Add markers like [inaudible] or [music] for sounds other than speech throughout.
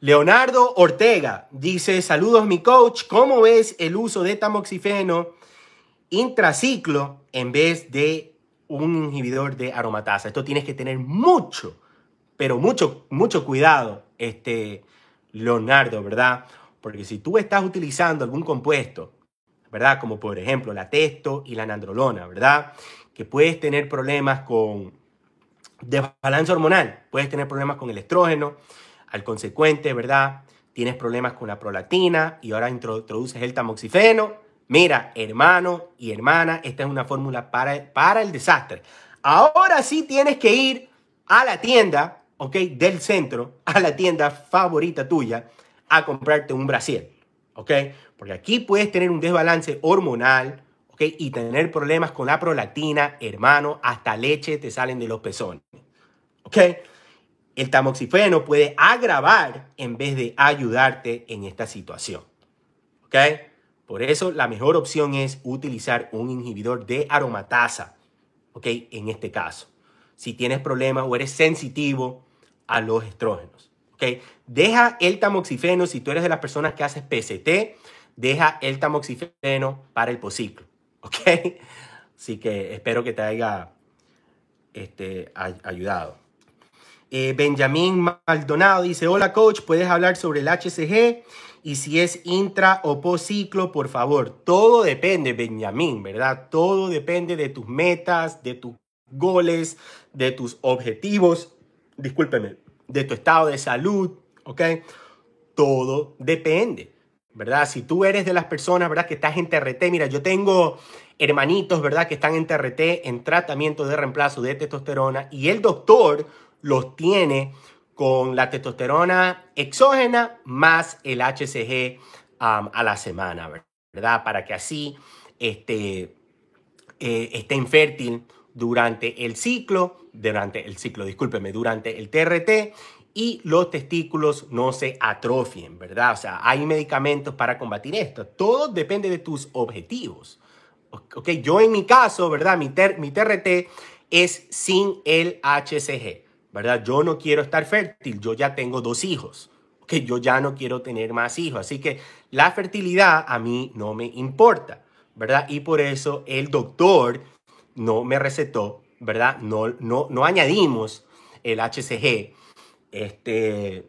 Leonardo Ortega dice, saludos mi coach, ¿cómo ves el uso de tamoxifeno intraciclo en vez de un inhibidor de aromatasa? Esto tienes que tener mucho, pero mucho, mucho cuidado, este Leonardo, ¿verdad? Porque si tú estás utilizando algún compuesto, ¿verdad? Como por ejemplo la testo y la nandrolona, ¿verdad? Que puedes tener problemas con desbalance hormonal, puedes tener problemas con el estrógeno, al consecuente, ¿verdad? Tienes problemas con la prolactina y ahora introduces el tamoxifeno. Mira, hermano y hermana, esta es una fórmula para, para el desastre. Ahora sí tienes que ir a la tienda, ¿ok? Del centro, a la tienda favorita tuya, a comprarte un brasier, ¿ok? Porque aquí puedes tener un desbalance hormonal, ¿ok? Y tener problemas con la prolactina, hermano, hasta leche te salen de los pezones, ¿ok? El tamoxifeno puede agravar en vez de ayudarte en esta situación. ¿Ok? Por eso la mejor opción es utilizar un inhibidor de aromatasa. ¿Ok? En este caso, si tienes problemas o eres sensitivo a los estrógenos. ¿Ok? Deja el tamoxifeno si tú eres de las personas que haces PCT. Deja el tamoxifeno para el pociclo. ¿Ok? [laughs] Así que espero que te haya este, ayudado. Eh, Benjamín Maldonado dice, hola coach, ¿puedes hablar sobre el HCG? Y si es intra o ciclo, por favor. Todo depende, Benjamín, ¿verdad? Todo depende de tus metas, de tus goles, de tus objetivos, discúlpeme, de tu estado de salud, ¿ok? Todo depende, ¿verdad? Si tú eres de las personas, ¿verdad? Que estás en TRT, mira, yo tengo hermanitos, ¿verdad? Que están en TRT, en tratamiento de reemplazo de testosterona, y el doctor los tiene con la testosterona exógena más el HCG a la semana, ¿verdad? Para que así este, eh, esté infértil durante el ciclo, durante el ciclo, discúlpeme, durante el TRT y los testículos no se atrofien, ¿verdad? O sea, hay medicamentos para combatir esto. Todo depende de tus objetivos. Ok, yo en mi caso, ¿verdad? mi TRT es sin el HCG. ¿verdad? Yo no quiero estar fértil, yo ya tengo dos hijos, que yo ya no quiero tener más hijos, así que la fertilidad a mí no me importa, ¿verdad? Y por eso el doctor no me recetó, ¿verdad? No, no, no añadimos el HCG este,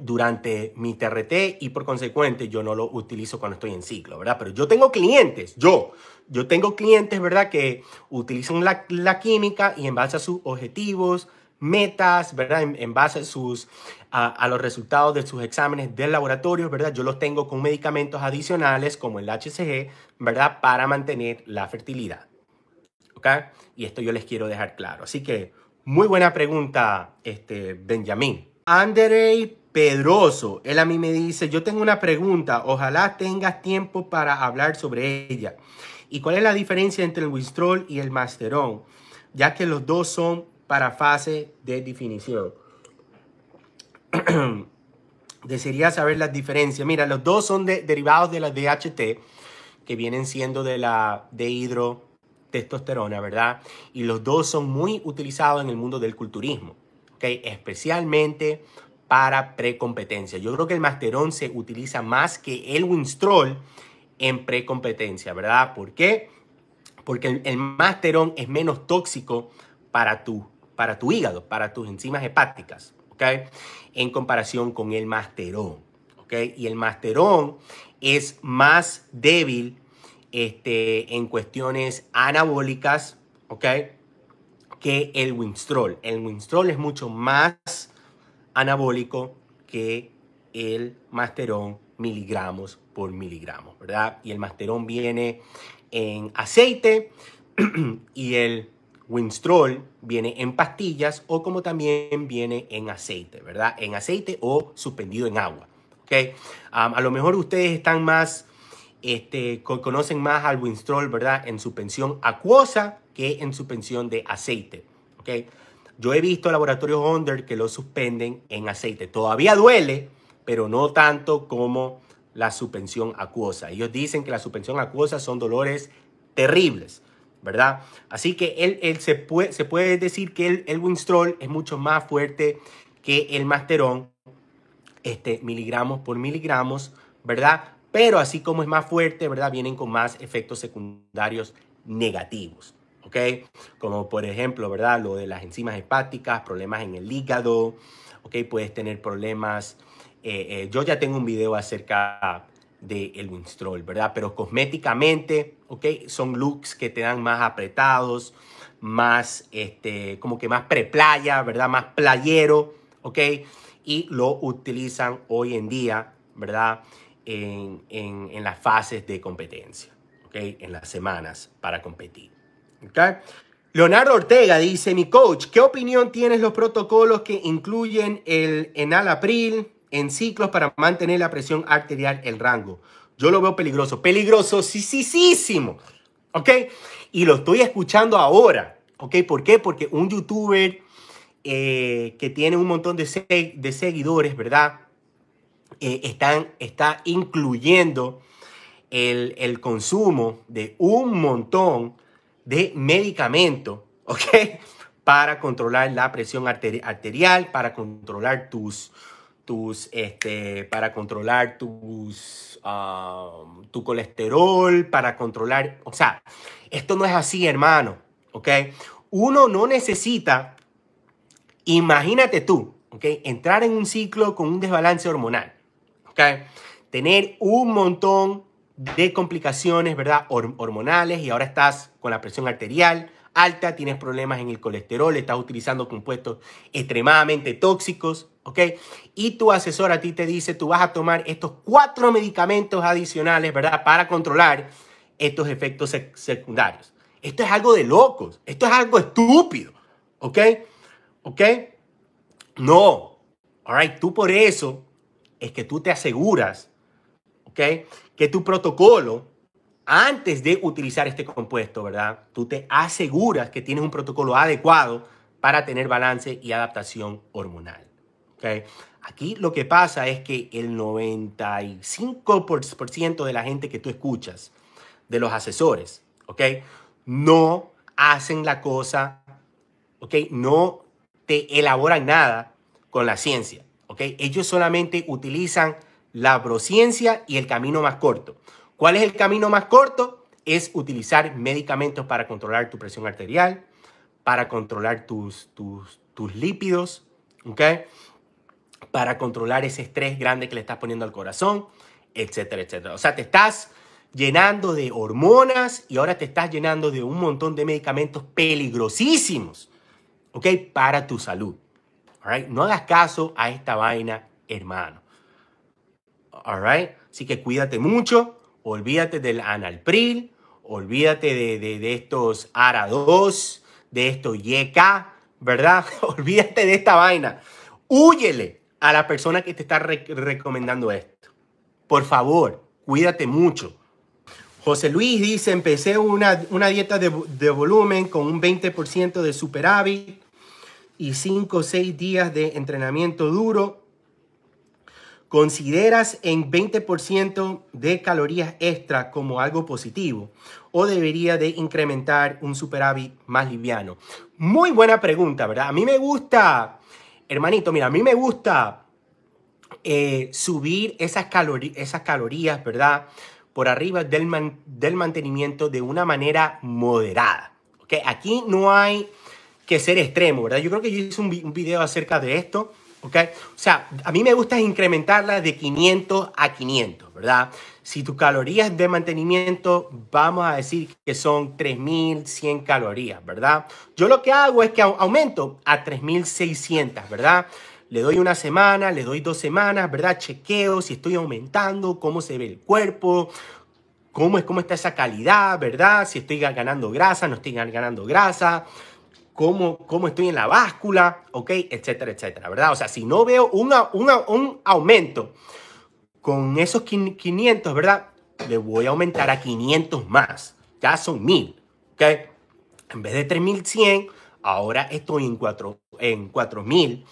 durante mi TRT y por consecuente yo no lo utilizo cuando estoy en ciclo, ¿verdad? Pero yo tengo clientes, yo, yo tengo clientes, ¿verdad? Que utilizan la, la química y en base a sus objetivos, metas, ¿verdad? En, base a, sus, a, los resultados de sus exámenes del laboratorio, ¿verdad? Yo los tengo con medicamentos adicionales como el HCG, ¿verdad? Para mantener la fertilidad. ¿Ok? Y esto yo les quiero dejar claro. Así que, muy buena pregunta, este, Benjamín. Anderey Pedroso, él a mí me dice, yo tengo una pregunta, ojalá tengas tiempo para hablar sobre ella. ¿Y cuál es la diferencia entre el Wistrol y el Masteron? Ya que los dos son para fase de definición. [clears throat] Desearía saber las diferencias. Mira, los dos son derivados de la DHT, que vienen siendo de la de hidrotestosterona, ¿verdad? Y los dos son muy utilizados en el mundo del culturismo, ¿ok? Especialmente para precompetencia. Yo creo que el Masterón se utiliza más que el Winstrol en precompetencia, ¿verdad? ¿Por qué? Porque el, masteron es menos tóxico para tu para tu hígado, para tus enzimas hepáticas, ¿ok? En comparación con el masterón, ¿ok? Y el masterón es más débil este, en cuestiones anabólicas, ¿ok? Que el Winstrol. El Winstrol es mucho más anabólico que el masterón miligramos por miligramos, ¿verdad? Y el masterón viene en aceite [clears throat] y el Winstrol viene en pastillas o como también viene en aceite, ¿verdad? En aceite o suspendido en agua. ¿ok? a lo mejor ustedes están más, este, conocen más al Winstrol, ¿verdad? En suspensión acuosa que en suspensión de aceite. ¿ok? Yo he visto laboratorios under que lo suspenden en aceite. Todavía duele, pero no tanto como la suspensión acuosa. Ellos dicen que la suspensión acuosa son dolores terribles. ¿verdad? Así que él, se, puede, se, puede, decir que el, el es mucho más fuerte que el Masteron este, miligramos por miligramos, ¿verdad? Pero así como es más fuerte, ¿verdad? Vienen con más efectos secundarios negativos, ¿ok? Como por ejemplo, ¿verdad? Lo de las enzimas hepáticas, problemas en el hígado, ¿ok? Puedes tener problemas. Eh, eh, yo ya tengo un video acerca de el ¿verdad? Pero cosméticamente, ¿ok? Son looks que te dan más apretados, más, este, como que más preplaya, ¿verdad? Más playero, ¿ok? Y lo utilizan hoy en día, ¿verdad? En, en, en las fases de competencia, ¿ok? En las semanas para competir, ¿ok? Leonardo Ortega dice, mi coach, ¿qué opinión tienes los protocolos que incluyen el april? en ciclos para mantener la presión arterial el rango. Yo lo veo peligroso, peligroso, sí, sí, sí, ¿ok? Y lo estoy escuchando ahora, ¿ok? ¿Por qué? Porque un youtuber eh, que tiene un montón de, seguidores, ¿verdad? Eh, están, está incluyendo el, consumo de un montón de medicamentos, ¿ok? [laughs] Para controlar la presión arterial, para controlar tus, tus, este, para controlar tus, um, tu colesterol, para controlar, o sea, esto no es así, hermano, ¿ok? Uno no necesita, imagínate tú, ¿ok? Entrar en un ciclo con un desbalance hormonal, ¿ok? Tener un montón de complicaciones, ¿verdad? Hormonales y ahora estás con la presión arterial, alta, tienes problemas en el colesterol, estás utilizando compuestos extremadamente tóxicos, ¿ok? Y tu asesor a ti te dice, tú vas a tomar estos cuatro medicamentos adicionales, ¿verdad? Para controlar estos efectos secundarios. Esto es algo de locos, esto es algo estúpido, ¿ok? ¿Ok? No, alright, tú por eso es que tú te aseguras, ¿ok? Que tu protocolo antes de utilizar este compuesto, ¿verdad? Tú te aseguras que tienes un protocolo adecuado para tener balance y adaptación hormonal. ¿okay? Aquí lo que pasa es que el 95% de la gente que tú escuchas, de los asesores, ¿ok? No hacen la cosa, ¿ok? No te elaboran nada con la ciencia, ¿ok? Ellos solamente utilizan la prociencia y el camino más corto. ¿Cuál es el camino más corto? Es utilizar medicamentos para controlar tu presión arterial, para controlar tus, tus, tus lípidos, ¿ok? Para controlar ese estrés grande que le estás poniendo al corazón, etcétera, etcétera. O sea, te estás llenando de hormonas y ahora te estás llenando de un montón de medicamentos peligrosísimos, ¿ok? Para tu salud. No hagas caso a esta vaina, hermano. All right? Así que cuídate mucho. Olvídate del Analpril, olvídate de, estos ARA2, de estos YK, ¿verdad? [laughs] olvídate de esta vaina. Húyele a la persona que te está recomendando esto. Por favor, cuídate mucho. José Luis dice, empecé una, dieta de, de, volumen con un 20% de superávit y 5 o 6 días de entrenamiento duro. ¿Consideras en 20% de calorías extra como algo positivo o debería de incrementar un superávit más liviano? Muy buena pregunta, ¿verdad? A mí me gusta, hermanito, mira, a mí me gusta eh, subir esas, esas calorías, ¿verdad? Por arriba del, mantenimiento de una manera moderada. ¿okay? Aquí no hay que ser extremo, ¿verdad? Yo creo que yo hice un video acerca de esto o sea, a mí me gusta incrementarla de 500 a 500, ¿verdad? Si tus calorías de mantenimiento, vamos a decir que son 3.100 calorías, ¿verdad? Yo lo que hago es que aumento a 3.600, ¿verdad? Le doy una semana, le doy dos semanas, ¿verdad? Chequeo si estoy aumentando, cómo se ve el cuerpo, cómo, es, cómo está esa calidad, ¿verdad? Si estoy ganando grasa, no estoy ganando grasa, cómo, estoy en la báscula, ¿ok? Etcétera, etcétera, ¿verdad? O sea, si no veo un, aumento con esos 500, ¿verdad? Le voy a aumentar a 500 más. Ya son 1000, ¿ok? En vez de 3100, ahora estoy en 4100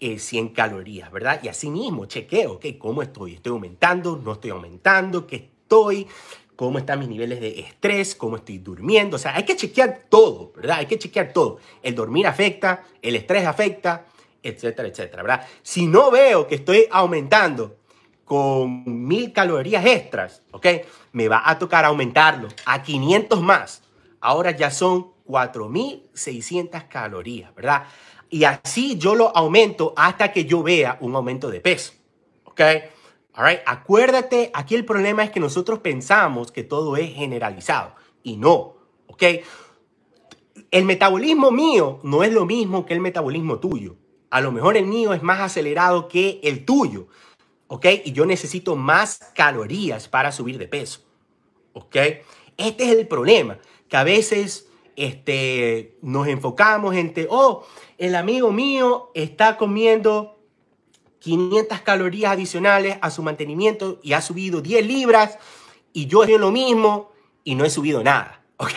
en 100 eh, calorías, ¿verdad? Y así mismo, chequeo, ¿ok? ¿Cómo estoy? ¿Estoy aumentando? ¿No estoy aumentando? ¿Qué estoy? cómo están mis niveles de estrés, cómo estoy durmiendo. O sea, hay que chequear todo, ¿verdad? Hay que chequear todo. El dormir afecta, el estrés afecta, etcétera, etcétera, ¿verdad? Si no veo que estoy aumentando con mil calorías extras, ¿ok? Me va a tocar aumentarlo a 500 más. Ahora ya son 4.600 calorías, ¿verdad? Y así yo lo aumento hasta que yo vea un aumento de peso, ¿ok? All right? Acuérdate, aquí el problema es que nosotros pensamos que todo es generalizado y no, ¿ok? El metabolismo mío no es lo mismo que el metabolismo tuyo. A lo mejor el mío es más acelerado que el tuyo, ¿ok? Y yo necesito más calorías para subir de peso, ¿ok? Este es el problema, que a veces este, nos enfocamos en, te, oh, el amigo mío está comiendo 500 calorías adicionales a su mantenimiento y ha subido 10 libras y yo he hecho lo mismo y no he subido nada. [laughs] ¿Ok?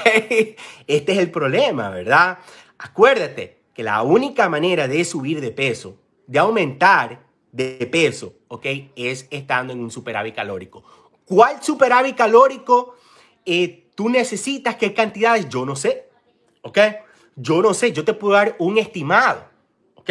Este es el problema, ¿verdad? Acuérdate que la única manera de subir de peso, de aumentar de peso, ¿ok? Es estando en un superávit calórico. ¿Cuál superávit calórico eh, tú necesitas? ¿Qué cantidades? Yo no sé, ¿ok? Yo no sé, yo te puedo dar un estimado, ¿ok?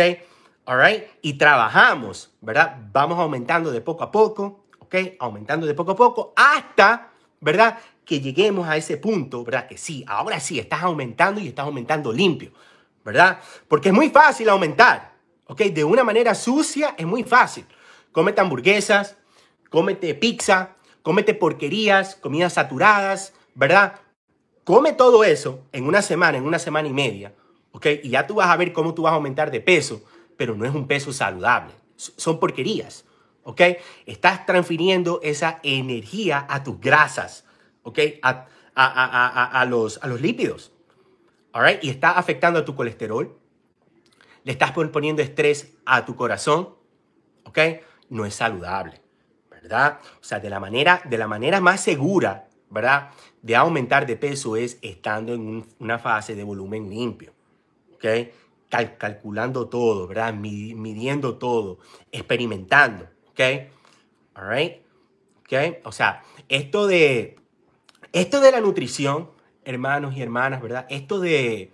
Y trabajamos, ¿verdad? Vamos aumentando de poco a poco, ¿ok? Aumentando de poco a poco hasta, ¿verdad? Que lleguemos a ese punto, ¿verdad? Que sí, ahora sí, estás aumentando y estás aumentando limpio, ¿verdad? Porque es muy fácil aumentar, ¿ok? De una manera sucia es muy fácil. Cómete hamburguesas, cómete pizza, cómete porquerías, comidas saturadas, ¿verdad? Come todo eso en una semana, en una semana y media, ¿ok? Y ya tú vas a ver cómo tú vas a aumentar de peso, pero no es un peso saludable. Son porquerías, ¿ok? Estás transfiriendo esa energía a tus grasas, ¿ok? A, a, los, lípidos, ¿all Y está afectando a tu colesterol. Le estás poniendo estrés a tu corazón, ¿ok? No es saludable, ¿verdad? O sea, de la manera, de la manera más segura, ¿verdad? De aumentar de peso es estando en una fase de volumen limpio, ¿ok? calculando todo, ¿verdad? midiendo todo, experimentando, ¿ok? All right? ¿Ok? O sea, esto de, esto de la nutrición, hermanos y hermanas, ¿verdad? Esto de,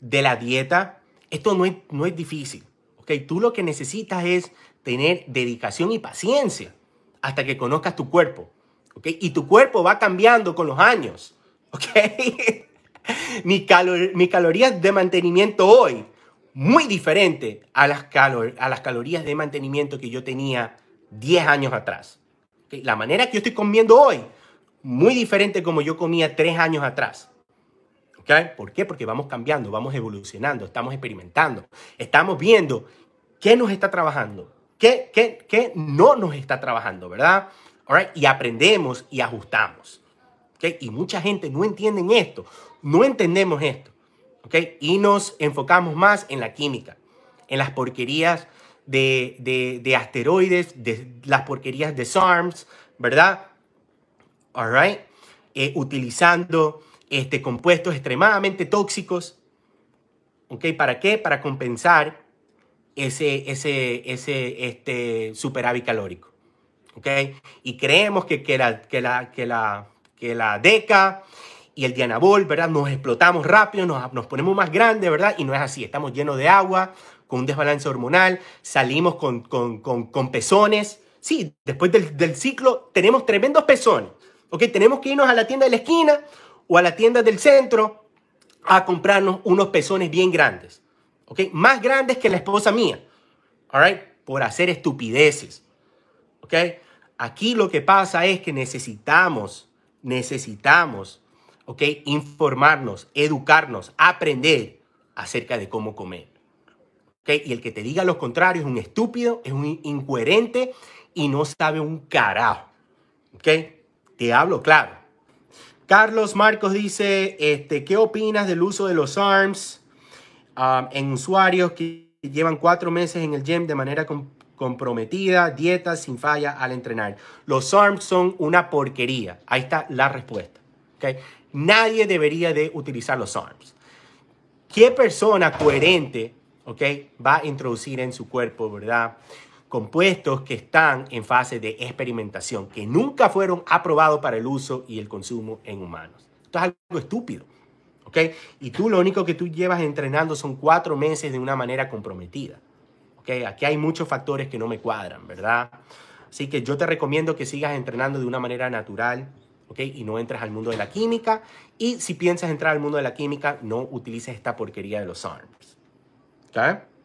de la dieta, esto no es, no es difícil, ¿ok? Tú lo que necesitas es tener dedicación y paciencia hasta que conozcas tu cuerpo, ¿ok? Y tu cuerpo va cambiando con los años, ¿ok? [laughs] mi calor, calorías de mantenimiento hoy muy diferente a las, calorías de mantenimiento que yo tenía 10 años atrás. La manera que yo estoy comiendo hoy, muy diferente como yo comía 3 años atrás. ¿Okay? ¿Por qué? Porque vamos cambiando, vamos evolucionando, estamos experimentando, estamos viendo qué nos está trabajando, qué, qué, qué no nos está trabajando, ¿verdad? Y aprendemos y ajustamos. ¿Okay? Y mucha gente no entiende esto, no entendemos esto. Y nos enfocamos más en la química, en las porquerías de, asteroides, de las porquerías de SARMS, ¿verdad? All right. Eh, utilizando este, compuestos extremadamente tóxicos, ¿Para qué? Para compensar ese, ese, ese este, superávit calórico. ¿Okay? Y creemos que, que, que, la, que, la, que la DECA y el Dianabol, ¿verdad? Nos explotamos rápido, nos, ponemos más grandes, ¿verdad? Y no es así, estamos llenos de agua, con un desbalance hormonal, salimos con, con, con, pezones. Sí, después del, ciclo tenemos tremendos pezones, ¿ok? Tenemos que irnos a la tienda de la esquina o a la tienda del centro a comprarnos unos pezones bien grandes, ¿ok? Más grandes que la esposa mía, ¿all Por hacer estupideces, ¿ok? Aquí lo que pasa es que necesitamos, necesitamos ¿ok? Informarnos, educarnos, aprender acerca de cómo comer. ¿ok? Y el que te diga lo contrario es un estúpido, es un incoherente y no sabe un carajo. ¿ok? Te hablo claro. Carlos Marcos dice, este, ¿qué opinas del uso de los ARMS um, en usuarios que llevan cuatro meses en el gym de manera comprometida, dieta sin falla al entrenar? Los ARMS son una porquería. Ahí está la respuesta. ¿okay? Nadie debería de utilizar los ARMS. ¿Qué persona coherente va a introducir en su cuerpo, verdad? Compuestos que están en fase de experimentación, que nunca fueron aprobados para el uso y el consumo en humanos. Esto es algo estúpido. ¿Okay? Y tú lo único que tú llevas entrenando son cuatro meses de una manera comprometida. ¿Okay? Aquí hay muchos factores que no me cuadran, ¿verdad? Así que yo te recomiendo que sigas entrenando de una manera natural, ¿ok? Y no entras al mundo de la química. Y si piensas entrar al mundo de la química, no utilices esta porquería de los arms. ¿Ok?